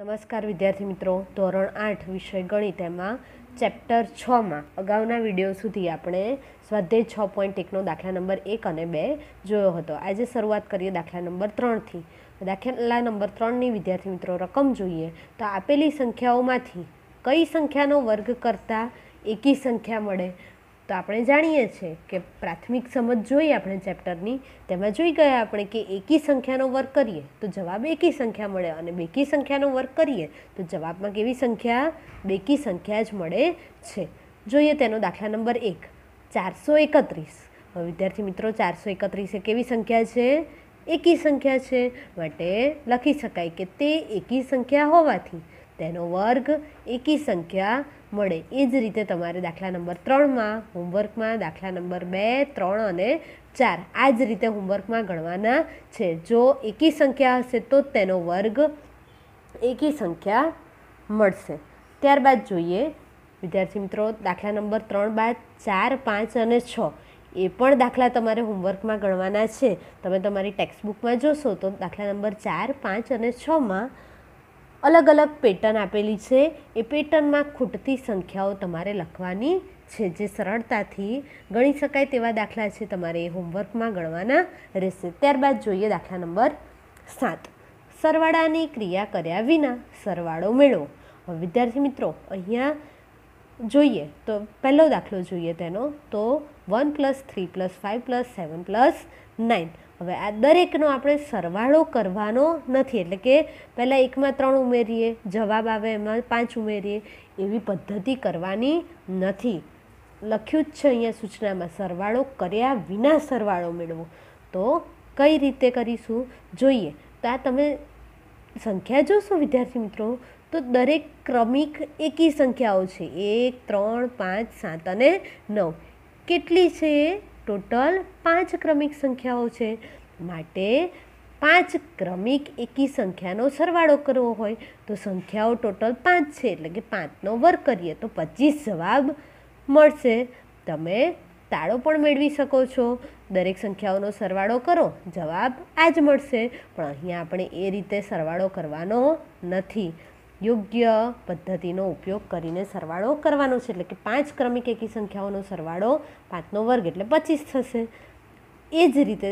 નમસ્કાર વિદ્યાર્થી મિત્રો ધોરણ આઠ વિષય ગણિત એમાં ચેપ્ટર છમાં અગાઉના વિડીયો સુધી આપણે સ્વાધ્યાય છ પોઈન્ટ એકનો દાખલા નંબર એક અને બે જોયો હતો આજે શરૂઆત કરીએ દાખલા નંબર ત્રણથી દાખલા નંબર ત્રણની વિદ્યાર્થી મિત્રો રકમ જોઈએ તો આપેલી સંખ્યાઓમાંથી કઈ સંખ્યાનો વર્ગ કરતાં એકી સંખ્યા મળે તો આપણે જાણીએ છીએ કે પ્રાથમિક સમજ જોઈએ આપણે ચેપ્ટરની તેમાં જોઈ ગયા આપણે કે એકી સંખ્યાનો વર્ગ કરીએ તો જવાબ એકી સંખ્યા મળે અને બેકી સંખ્યાનો વર્ગ કરીએ તો જવાબમાં કેવી સંખ્યા બેકી સંખ્યા જ મળે છે જોઈએ તેનો દાખલા નંબર એક ચારસો એકત્રીસ વિદ્યાર્થી મિત્રો ચારસો એકત્રીસ એ કેવી સંખ્યા છે એકી સંખ્યા છે માટે લખી શકાય કે તે એકી સંખ્યા હોવાથી તેનો વર્ગ એકી સંખ્યા મળે એ જ રીતે તમારે દાખલા નંબર ત્રણમાં હોમવર્કમાં દાખલા નંબર બે ત્રણ અને ચાર આ જ રીતે હોમવર્કમાં ગણવાના છે જો એકી સંખ્યા હશે તો તેનો વર્ગ એકી સંખ્યા મળશે ત્યારબાદ જોઈએ વિદ્યાર્થી મિત્રો દાખલા નંબર ત્રણ બાદ ચાર પાંચ અને છ એ પણ દાખલા તમારે હોમવર્કમાં ગણવાના છે તમે તમારી ટેક્સ્ટબુકમાં જોશો તો દાખલા નંબર ચાર પાંચ અને છમાં અલગ અલગ પેટર્ન આપેલી છે એ પેટર્નમાં ખૂટતી સંખ્યાઓ તમારે લખવાની છે જે સરળતાથી ગણી શકાય તેવા દાખલા છે તમારે એ હોમવર્કમાં ગણવાના રહેશે ત્યારબાદ જોઈએ દાખલા નંબર સાત સરવાળાની ક્રિયા કર્યા વિના સરવાળો મેળવો હવે વિદ્યાર્થી મિત્રો અહીંયા જોઈએ તો પહેલો દાખલો જોઈએ તેનો તો one plus three plus five plus seven plus nine હવે આ દરેકનો આપણે સરવાળો કરવાનો નથી એટલે કે પહેલાં એકમાં ત્રણ ઉમેરીએ જવાબ આવે એમાં પાંચ ઉમેરીએ એવી પદ્ધતિ કરવાની નથી લખ્યું જ છે અહીંયા સૂચનામાં સરવાળો કર્યા વિના સરવાળો મેળવો તો કઈ રીતે કરીશું જોઈએ તો આ તમે સંખ્યા જોશો વિદ્યાર્થી મિત્રો તો દરેક ક્રમિક એકી સંખ્યાઓ છે એક ત્રણ પાંચ સાત અને નવ કેટલી છે ટોટલ પાંચ ક્રમિક સંખ્યાઓ છે માટે પાંચ ક્રમિક એકી સંખ્યાનો સરવાળો કરવો હોય તો સંખ્યાઓ ટોટલ પાંચ છે એટલે કે પાંચનો વર્ગ કરીએ તો પચીસ જવાબ મળશે તમે તાળો પણ મેળવી શકો છો દરેક સંખ્યાઓનો સરવાળો કરો જવાબ આ જ મળશે પણ અહીંયા આપણે એ રીતે સરવાળો કરવાનો નથી યોગ્ય પદ્ધતિનો ઉપયોગ કરીને સરવાળો કરવાનો છે એટલે કે પાંચ ક્રમિક એકી સંખ્યાઓનો સરવાળો પાંચનો વર્ગ એટલે પચીસ થશે એ જ રીતે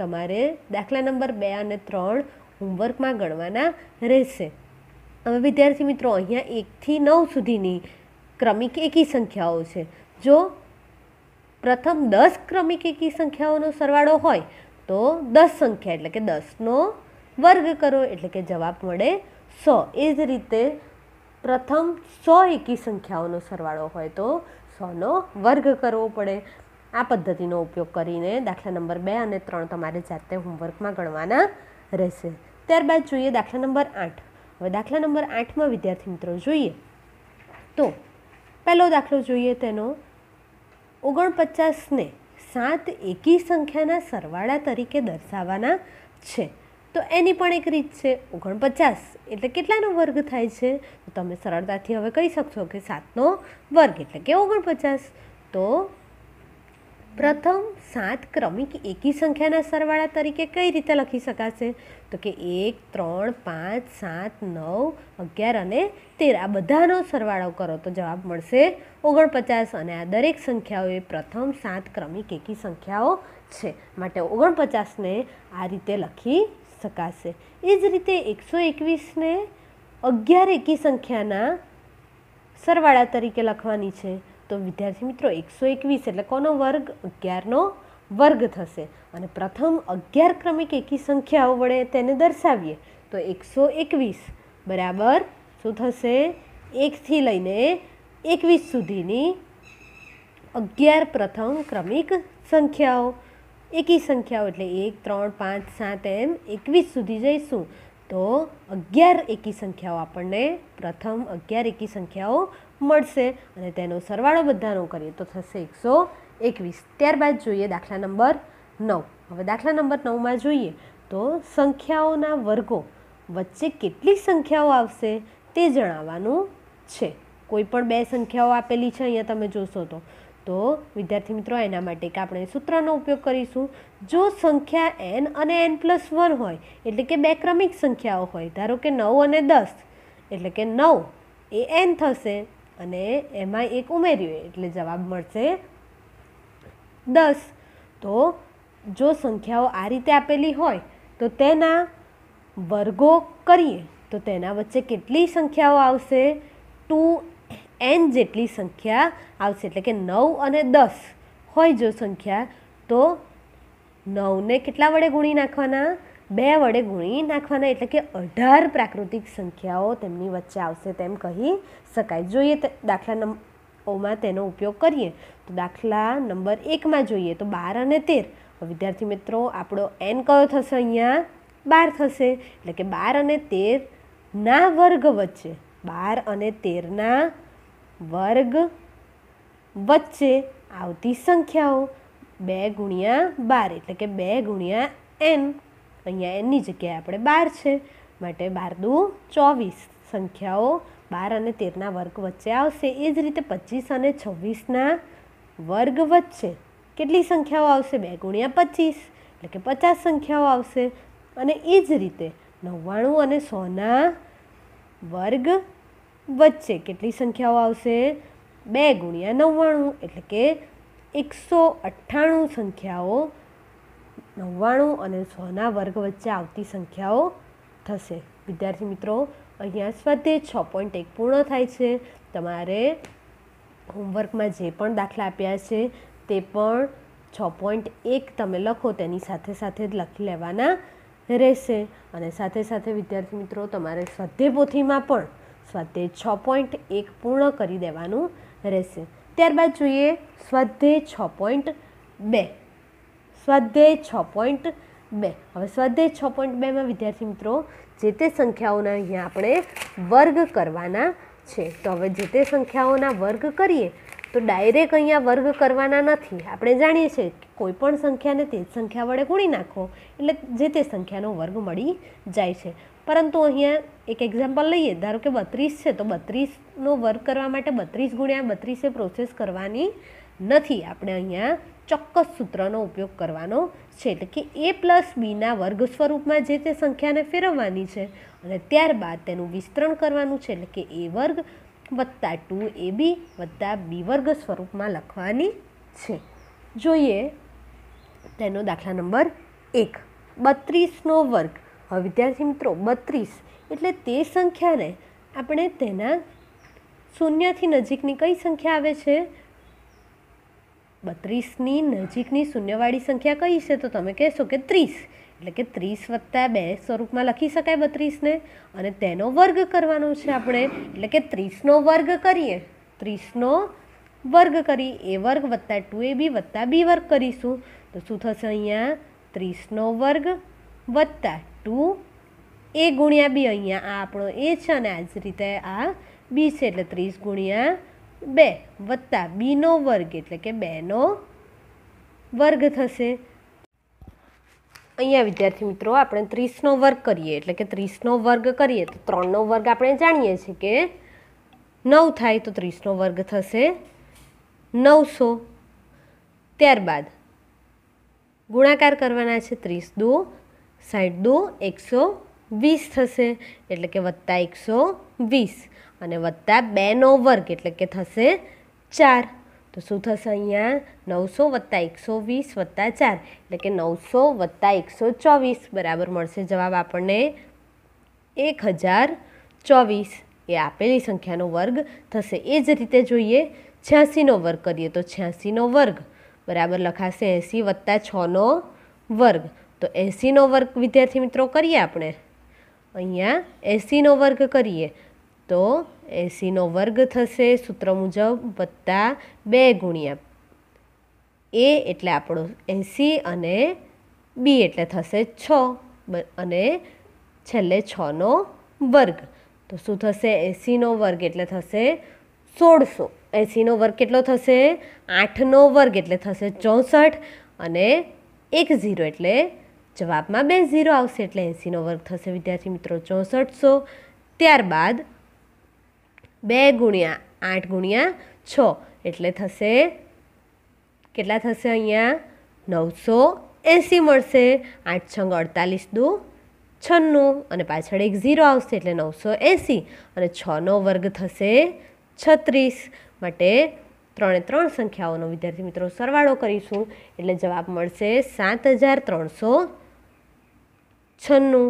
તમારે દાખલા નંબર બે અને ત્રણ હોમવર્કમાં ગણવાના રહેશે હવે વિદ્યાર્થી મિત્રો અહીંયા એકથી નવ સુધીની ક્રમિક એકી સંખ્યાઓ છે જો પ્રથમ દસ ક્રમિક એકી સંખ્યાઓનો સરવાળો હોય તો દસ સંખ્યા એટલે કે દસનો વર્ગ કરો એટલે કે જવાબ મળે સો એ જ રીતે પ્રથમ સો એકી સંખ્યાઓનો સરવાળો હોય તો સોનો વર્ગ કરવો પડે આ પદ્ધતિનો ઉપયોગ કરીને દાખલા નંબર બે અને ત્રણ તમારે જાતે હોમવર્કમાં ગણવાના રહેશે ત્યારબાદ જોઈએ દાખલા નંબર આઠ હવે દાખલા નંબર આઠમાં વિદ્યાર્થી મિત્રો જોઈએ તો પહેલો દાખલો જોઈએ તેનો ઓગણપચાસને સાત એકી સંખ્યાના સરવાળા તરીકે દર્શાવવાના છે તો એની પણ એક રીત છે ઓગણપચાસ એટલે કેટલાનો વર્ગ થાય છે તો તમે સરળતાથી હવે કહી શકશો કે સાતનો વર્ગ એટલે કે ઓગણપચાસ તો પ્રથમ સાત ક્રમિક એકી સંખ્યાના સરવાળા તરીકે કઈ રીતે લખી શકાશે તો કે એક ત્રણ પાંચ સાત નવ અગિયાર અને તેર આ બધાનો સરવાળો કરો તો જવાબ મળશે ઓગણપચાસ અને આ દરેક સંખ્યાઓ એ પ્રથમ સાત ક્રમિક એકી સંખ્યાઓ છે માટે ઓગણપચાસને આ રીતે લખી શકાશે એ જ રીતે એકસો એકવીસને અગિયાર એકી સંખ્યાના સરવાળા તરીકે લખવાની છે તો વિદ્યાર્થી મિત્રો એકસો એકવીસ એટલે કોનો વર્ગ અગિયારનો વર્ગ થશે અને પ્રથમ અગિયાર ક્રમિક એકી સંખ્યાઓ વડે તેને દર્શાવીએ તો એકસો એકવીસ બરાબર શું થશે એકથી લઈને એકવીસ સુધીની અગિયાર પ્રથમ ક્રમિક સંખ્યાઓ એકી સંખ્યાઓ એટલે એક ત્રણ પાંચ સાત એમ એકવીસ સુધી જઈશું તો અગિયાર એકી સંખ્યાઓ આપણને પ્રથમ અગિયાર એકી સંખ્યાઓ મળશે અને તેનો સરવાળો બધાનો કરીએ તો થશે એકસો એકવીસ ત્યારબાદ જોઈએ દાખલા નંબર નવ હવે દાખલા નંબર નવમાં જોઈએ તો સંખ્યાઓના વર્ગો વચ્ચે કેટલી સંખ્યાઓ આવશે તે જણાવવાનું છે કોઈ પણ બે સંખ્યાઓ આપેલી છે અહીંયા તમે જોશો તો તો વિદ્યાર્થી મિત્રો એના માટે આપણે સૂત્રનો ઉપયોગ કરીશું જો સંખ્યા એન અને એન પ્લસ વન હોય એટલે કે બે ક્રમિક સંખ્યાઓ હોય ધારો કે નવ અને દસ એટલે કે નવ એ એન થશે અને એમાં એક ઉમેર્યું એટલે જવાબ મળશે દસ તો જો સંખ્યાઓ આ રીતે આપેલી હોય તો તેના વર્ગો કરીએ તો તેના વચ્ચે કેટલી સંખ્યાઓ આવશે ટુ એન જેટલી સંખ્યા આવશે એટલે કે નવ અને દસ હોય જો સંખ્યા તો નવને કેટલા વડે ગુણી નાખવાના બે વડે ગુણી નાખવાના એટલે કે અઢાર પ્રાકૃતિક સંખ્યાઓ તેમની વચ્ચે આવશે તેમ કહી શકાય જોઈએ દાખલા નંબરમાં તેનો ઉપયોગ કરીએ તો દાખલા નંબર એકમાં જોઈએ તો બાર અને તેર વિદ્યાર્થી મિત્રો આપણો એન કયો થશે અહીંયા બાર થશે એટલે કે બાર અને તેરના વર્ગ વચ્ચે બાર અને તેરના વર્ગ વચ્ચે આવતી સંખ્યાઓ બે ગુણ્યા બાર એટલે કે બે ગુણ્યા એન અહીંયા એનની જગ્યાએ આપણે બાર છે માટે બાર દુ ચોવીસ સંખ્યાઓ બાર અને તેરના વર્ગ વચ્ચે આવશે એ જ રીતે પચીસ અને છવ્વીસના વર્ગ વચ્ચે કેટલી સંખ્યાઓ આવશે બે ગુણ્યા પચીસ એટલે કે પચાસ સંખ્યાઓ આવશે અને એ જ રીતે નવ્વાણું અને સોના વર્ગ વચ્ચે કેટલી સંખ્યાઓ આવશે બે ગુણ્યા નવ્વાણું એટલે કે એકસો અઠ્ઠાણું સંખ્યાઓ નવ્વાણું અને સોના વર્ગ વચ્ચે આવતી સંખ્યાઓ થશે વિદ્યાર્થી મિત્રો અહીંયા સ્વાધ્યાય છ પોઈન્ટ એક પૂર્ણ થાય છે તમારે હોમવર્કમાં જે પણ દાખલા આપ્યા છે તે પણ છ પોઈન્ટ એક તમે લખો તેની સાથે સાથે જ લખી લેવાના રહેશે અને સાથે સાથે વિદ્યાર્થી મિત્રો તમારે સ્વાધ્યાય પોથીમાં પણ સ્વાધ્યાય છ પોઈન્ટ એક પૂર્ણ કરી દેવાનું રહેશે ત્યારબાદ જોઈએ સ્વાધ્યાય છ પોઈન્ટ બે સ્વાધ્યાય છ પોઈન્ટ બે હવે સ્વાધ્યાય છ પોઈન્ટ બેમાં વિદ્યાર્થી મિત્રો જે તે સંખ્યાઓના અહીંયા આપણે વર્ગ કરવાના છે તો હવે જે તે સંખ્યાઓના વર્ગ કરીએ તો ડાયરેક્ટ અહીંયા વર્ગ કરવાના નથી આપણે જાણીએ છીએ કે કોઈ પણ સંખ્યાને તે જ સંખ્યા વડે ગુણી નાખો એટલે જે તે સંખ્યાનો વર્ગ મળી જાય છે પરંતુ અહીંયા એક એક્ઝામ્પલ લઈએ ધારો કે બત્રીસ છે તો બત્રીસનો વર્ક કરવા માટે બત્રીસ ગુણ્યા બત્રીસે પ્રોસેસ કરવાની નથી આપણે અહીંયા ચોક્કસ સૂત્રનો ઉપયોગ કરવાનો છે એટલે કે એ પ્લસ બીના વર્ગ સ્વરૂપમાં જે તે સંખ્યાને ફેરવવાની છે અને ત્યારબાદ તેનું વિસ્તરણ કરવાનું છે એટલે કે એ વર્ગ વત્તા ટુ એ બી વત્તા બી વર્ગ સ્વરૂપમાં લખવાની છે જોઈએ તેનો દાખલા નંબર એક બત્રીસનો વર્ગ હવે વિદ્યાર્થી મિત્રો બત્રીસ એટલે તે સંખ્યાને આપણે તેના શૂન્યથી નજીકની કઈ સંખ્યા આવે છે બત્રીસની નજીકની શૂન્યવાળી સંખ્યા કઈ છે તો તમે કહેશો કે ત્રીસ એટલે કે ત્રીસ વત્તા બે સ્વરૂપમાં લખી શકાય બત્રીસને અને તેનો વર્ગ કરવાનો છે આપણે એટલે કે ત્રીસનો વર્ગ કરીએ ત્રીસનો વર્ગ કરી એ વર્ગ વત્તા ટુ એ બી વત્તા બી વર્ગ કરીશું તો શું થશે અહીંયા ત્રીસનો વર્ગ વત્તા ટુ એ ગુણ્યા બી અહીંયા આ આપણો એ છે અને આ જ રીતે આ બી છે એટલે ત્રીસ ગુણ્યા બે વત્તા બીનો વર્ગ એટલે કે બેનો વર્ગ થશે અહીંયા વિદ્યાર્થી મિત્રો આપણે ત્રીસનો વર્ગ કરીએ એટલે કે ત્રીસનો વર્ગ કરીએ તો ત્રણનો વર્ગ આપણે જાણીએ છીએ કે નવ થાય તો ત્રીસનો વર્ગ થશે નવસો ત્યારબાદ ગુણાકાર કરવાના છે ત્રીસ દો સાઠ દો એકસો વીસ થશે એટલે કે વત્તા એકસો વીસ અને વત્તા બેનો વર્ગ એટલે કે થશે ચાર તો શું થશે અહીંયા નવસો વત્તા એકસો વીસ વત્તા ચાર એટલે કે નવસો વત્તા એકસો ચોવીસ બરાબર મળશે જવાબ આપણને એક હજાર ચોવીસ એ આપેલી સંખ્યાનો વર્ગ થશે એ જ રીતે જોઈએ છ્યાસીનો વર્ગ કરીએ તો છ્યાસીનો વર્ગ બરાબર લખાશે એંસી વત્તા છનો વર્ગ તો એંસીનો વર્ગ વિદ્યાર્થી મિત્રો કરીએ આપણે અહીંયા એંસીનો વર્ગ કરીએ તો એસીનો વર્ગ થશે સૂત્ર મુજબ વત્તા બે ગુણ્યા એ એટલે આપણો એંસી અને બી એટલે થશે છ અને છેલ્લે છનો વર્ગ તો શું થશે એંસીનો વર્ગ એટલે થશે સોળસો એંસીનો વર્ગ કેટલો થશે આઠનો વર્ગ એટલે થશે ચોસઠ અને એક ઝીરો એટલે જવાબમાં બે ઝીરો આવશે એટલે એંસીનો વર્ગ થશે વિદ્યાર્થી મિત્રો ચોસઠસો ત્યારબાદ બે ગુણ્યા આઠ ગુણ્યા છ એટલે થશે કેટલા થશે અહીંયા નવસો એંસી મળશે આઠ છંગ અડતાલીસ દુ છન્નું અને પાછળ એક ઝીરો આવશે એટલે નવસો એંસી અને છનો વર્ગ થશે છત્રીસ માટે ત્રણે ત્રણ સંખ્યાઓનો વિદ્યાર્થી મિત્રો સરવાળો કરીશું એટલે જવાબ મળશે સાત હજાર ત્રણસો છન્નું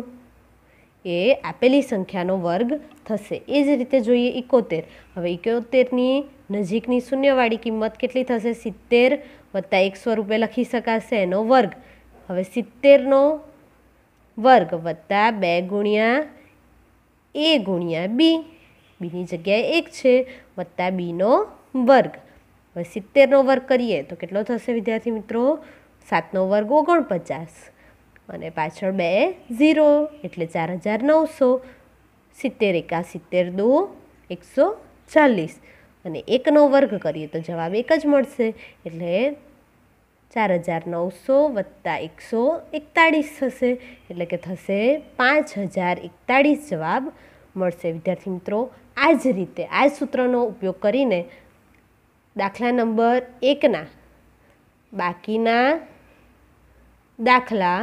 એ આપેલી સંખ્યાનો વર્ગ થશે એ જ રીતે જોઈએ ઇકોતેર હવે ઇકોતેરની નજીકની શૂન્યવાળી કિંમત કેટલી થશે સિત્તેર વત્તા એકસો રૂપિયા લખી શકાશે એનો વર્ગ હવે સિત્તેરનો વર્ગ વત્તા બે ગુણ્યા એ ગુણ્યા બી બીની જગ્યાએ એક છે વત્તા બીનો વર્ગ હવે સિત્તેરનો વર્ગ કરીએ તો કેટલો થશે વિદ્યાર્થી મિત્રો સાતનો વર્ગ ઓગણપચાસ અને પાછળ બે ઝીરો એટલે ચાર હજાર નવસો સિત્તેર એકા સિત્તેર દો એકસો ચાલીસ અને એકનો વર્ગ કરીએ તો જવાબ એક જ મળશે એટલે ચાર હજાર નવસો વત્તા એકસો એકતાળીસ થશે એટલે કે થશે પાંચ હજાર એકતાળીસ જવાબ મળશે વિદ્યાર્થી મિત્રો આ જ રીતે આ જ સૂત્રનો ઉપયોગ કરીને દાખલા નંબર એકના બાકીના દાખલા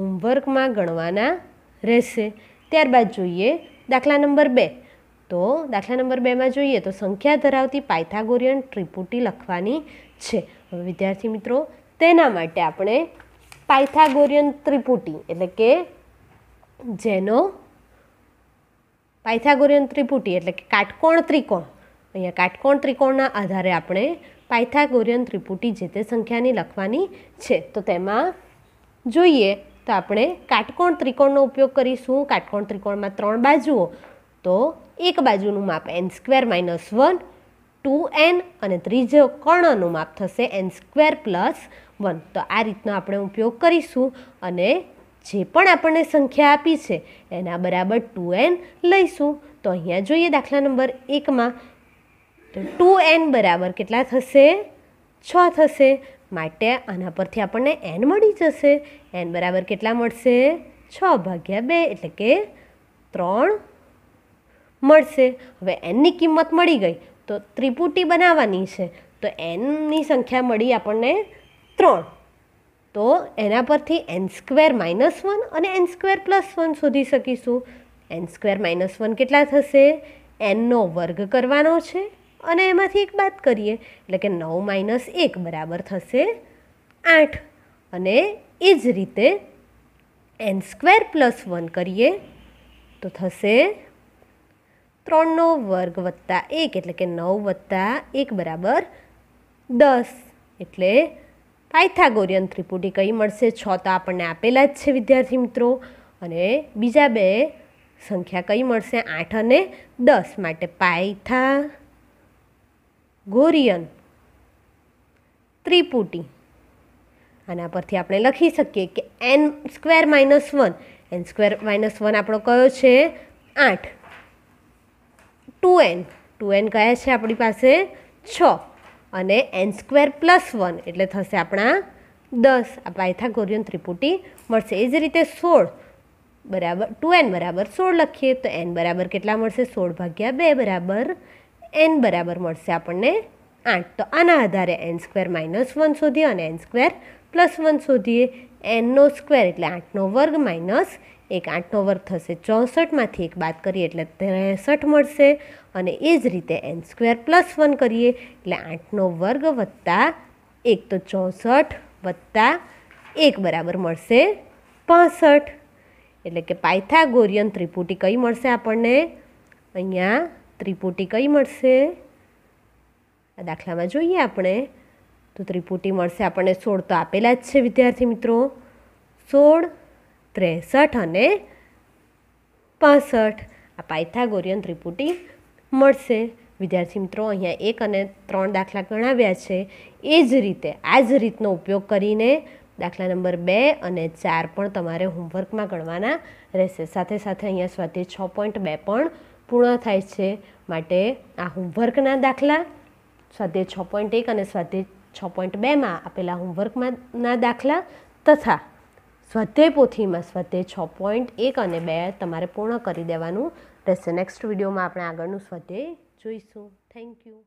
હોમવર્કમાં ગણવાના રહેશે ત્યારબાદ જોઈએ દાખલા નંબર બે તો દાખલા નંબર બેમાં જોઈએ તો સંખ્યા ધરાવતી પાયથાગોરિયન ત્રિપુટી લખવાની છે હવે વિદ્યાર્થી મિત્રો તેના માટે આપણે પાયથાગોરિયન ત્રિપુટી એટલે કે જેનો પાયથાગોરિયન ત્રિપુટી એટલે કે કાટકોણ ત્રિકોણ અહીંયા કાટકોણ ત્રિકોણના આધારે આપણે પાયથાગોરિયન ત્રિપુટી જે તે સંખ્યાની લખવાની છે તો તેમાં જોઈએ તો આપણે કાટકોણ ત્રિકોણનો ઉપયોગ કરીશું કાટકોણ ત્રિકોણમાં ત્રણ બાજુઓ તો એક બાજુનું માપ n square minus one two n અને ત્રીજો કર્ણનું માપ થશે એન સ્ક્વેર પ્લસ વન તો આ રીતનો આપણે ઉપયોગ કરીશું અને જે પણ આપણને સંખ્યા આપી છે એના બરાબર ટુ એન લઈશું તો અહીંયા જોઈએ દાખલા નંબર એકમાં તો ટુ એન બરાબર કેટલા થશે છ થશે માટે આના પરથી આપણને એન મળી જશે એન બરાબર કેટલા મળશે છ ભાગ્યા બે એટલે કે ત્રણ મળશે હવે એનની કિંમત મળી ગઈ તો ત્રિપુટી બનાવવાની છે તો એનની સંખ્યા મળી આપણને ત્રણ તો એના પરથી એન સ્ક્વેર માઇનસ વન અને એન સ્ક્વેર પ્લસ વન શોધી શકીશું એન સ્ક્વેર માઇનસ વન કેટલા થશે એનનો વર્ગ કરવાનો છે અને એમાંથી એક બાદ કરીએ એટલે કે નવ માઇનસ એક બરાબર થશે આઠ અને એ જ રીતે એન સ્ક્વેર પ્લસ વન કરીએ તો થશે ત્રણનો વર્ગ વત્તા એક એટલે કે નવ વત્તા એક બરાબર દસ એટલે પાયથાગોરિયન ત્રિપુટી કઈ મળશે છ તો આપણને આપેલા જ છે વિદ્યાર્થી મિત્રો અને બીજા બે સંખ્યા કઈ મળશે આઠ અને દસ માટે પાયથા ગોરિયન ત્રિપુટી આના પરથી આપણે લખી શકીએ કે n square minus one n square minus one આપણો કયો છે આઠ ટુ એન ટુ એન કયા છે આપણી પાસે છ અને એન સ્ક્વેર પ્લસ વન એટલે થશે આપણા દસ આ પાયથાગોરિયન ત્રિપુટી મળશે એ જ રીતે સોળ બરાબર ટુ એન બરાબર સોળ લખીએ તો એન બરાબર કેટલા મળશે સોળ ભાગ્યા બે બરાબર એન બરાબર મળશે આપણને આઠ તો આના આધારે એન સ્ક્વેર માઇનસ વન શોધીએ અને એન સ્ક્વેર પ્લસ વન શોધીએ એનનો સ્ક્વેર એટલે આઠનો વર્ગ માઇનસ એક આઠનો વર્ગ થશે ચોસઠમાંથી એક બાદ કરીએ એટલે ત્રેસઠ મળશે અને એ જ રીતે એન સ્ક્વેર પ્લસ વન કરીએ એટલે આઠનો વર્ગ વત્તા એક તો ચોસઠ વત્તા એક બરાબર મળશે પાસઠ એટલે કે પાયથાગોરિયન ત્રિપુટી કઈ મળશે આપણને અહીંયા ત્રિપુટી કઈ મળશે આ દાખલામાં જોઈએ આપણે તો ત્રિપુટી મળશે આપણને સોળ તો આપેલા જ છે વિદ્યાર્થી મિત્રો સોળ ત્રેસઠ અને પાસઠ આ પાયથાગોરિયન ત્રિપુટી મળશે વિદ્યાર્થી મિત્રો અહીંયા એક અને ત્રણ દાખલા ગણાવ્યા છે એ જ રીતે આ જ રીતનો ઉપયોગ કરીને દાખલા નંબર બે અને ચાર પણ તમારે હોમવર્કમાં ગણવાના રહેશે સાથે સાથે અહીંયા સ્વાધ્યાય છ પોઈન્ટ બે પણ પૂર્ણ થાય છે માટે આ હોમવર્કના દાખલા સ્વાધ્યાય છ પોઈન્ટ એક અને સ્વાધ્યાય છ પોઈન્ટ બેમાં આપેલા હોમવર્કમાંના દાખલા તથા સ્વાધ્યાય પોથીમાં સ્વાધ્યાય છ પોઈન્ટ એક અને બે તમારે પૂર્ણ કરી દેવાનું રહેશે નેક્સ્ટ વિડીયોમાં આપણે આગળનું સ્વાધ્યાય જોઈશું થેન્ક યુ